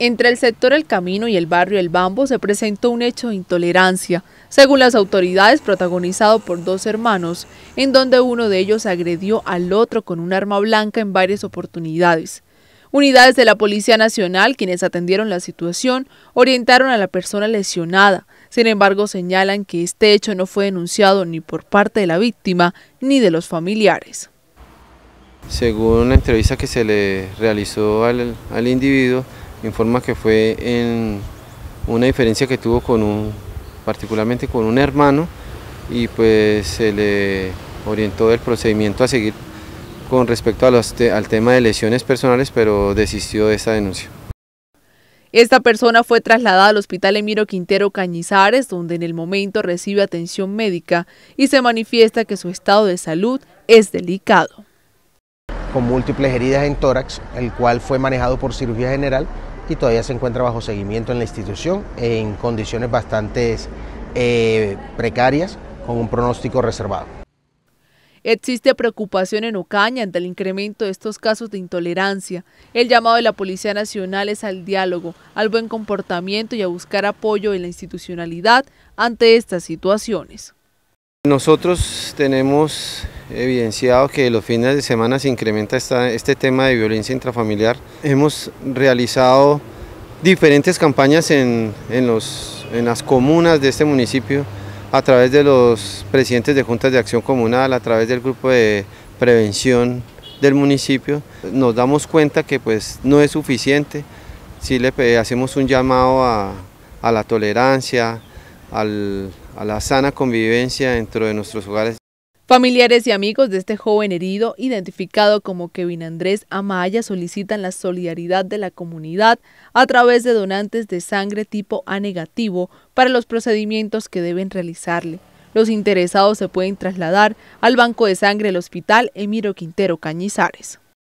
Entre el sector El Camino y el barrio El Bambo se presentó un hecho de intolerancia, según las autoridades, protagonizado por dos hermanos, en donde uno de ellos agredió al otro con un arma blanca en varias oportunidades. Unidades de la Policía Nacional, quienes atendieron la situación, orientaron a la persona lesionada. Sin embargo, señalan que este hecho no fue denunciado ni por parte de la víctima ni de los familiares. Según la entrevista que se le realizó al, al individuo, informa que fue en una diferencia que tuvo con un, particularmente con un hermano y pues se le orientó el procedimiento a seguir con respecto al tema de lesiones personales, pero desistió de esa denuncia. Esta persona fue trasladada al hospital Emiro Quintero Cañizares, donde en el momento recibe atención médica y se manifiesta que su estado de salud es delicado. Con múltiples heridas en tórax, el cual fue manejado por cirugía general y todavía se encuentra bajo seguimiento en la institución en condiciones bastante eh, precarias con un pronóstico reservado. Existe preocupación en Ocaña ante el incremento de estos casos de intolerancia. El llamado de la Policía Nacional es al diálogo, al buen comportamiento y a buscar apoyo en la institucionalidad ante estas situaciones. Nosotros tenemos evidenciado que los fines de semana se incrementa este tema de violencia intrafamiliar. Hemos realizado diferentes campañas en, las comunas de este municipio a través de los presidentes de juntas de acción comunal, a través del grupo de prevención del municipio. Nos damos cuenta que pues no es suficiente, si le hacemos un llamado a, la tolerancia, a la sana convivencia dentro de nuestros hogares. Familiares y amigos de este joven herido, identificado como Kevin Andrés Amaya, solicitan la solidaridad de la comunidad a través de donantes de sangre tipo A negativo para los procedimientos que deben realizarle. Los interesados se pueden trasladar al Banco de Sangre del Hospital Emiro Quintero Cañizares.